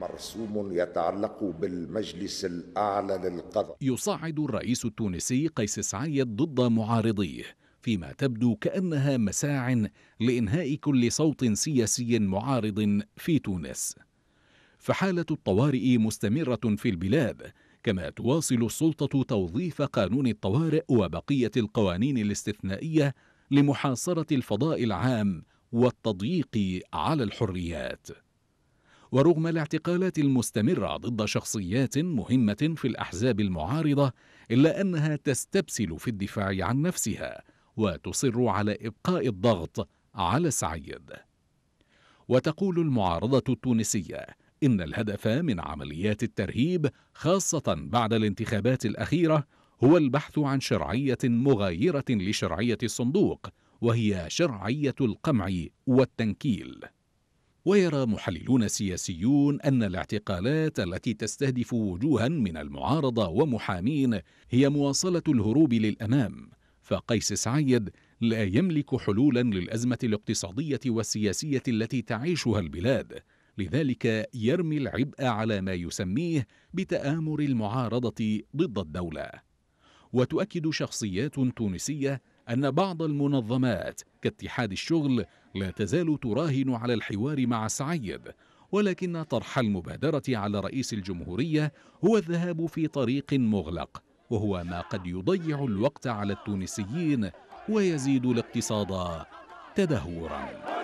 مرسوم يتعلق بالمجلس الأعلى للقضاء يصعد الرئيس التونسي قيس سعيد ضد معارضيه فيما تبدو كأنها مساع لإنهاء كل صوت سياسي معارض في تونس فحالة الطوارئ مستمرة في البلاد كما تواصل السلطة توظيف قانون الطوارئ وبقية القوانين الاستثنائية لمحاصرة الفضاء العام والتضييق على الحريات ورغم الاعتقالات المستمرة ضد شخصيات مهمة في الأحزاب المعارضة إلا أنها تستبسل في الدفاع عن نفسها وتصر على إبقاء الضغط على سعيد وتقول المعارضة التونسية إن الهدف من عمليات الترهيب خاصة بعد الانتخابات الأخيرة هو البحث عن شرعية مغايرة لشرعية الصندوق وهي شرعية القمع والتنكيل ويرى محللون سياسيون أن الاعتقالات التي تستهدف وجوها من المعارضة ومحامين هي مواصلة الهروب للأمام فقيس سعيد لا يملك حلولا للأزمة الاقتصادية والسياسية التي تعيشها البلاد لذلك يرمي العبء على ما يسميه بتآمر المعارضة ضد الدولة وتؤكد شخصيات تونسية أن بعض المنظمات كاتحاد الشغل لا تزال تراهن على الحوار مع سعيد ولكن طرح المبادرة على رئيس الجمهورية هو الذهاب في طريق مغلق وهو ما قد يضيع الوقت على التونسيين ويزيد الاقتصاد تدهوراً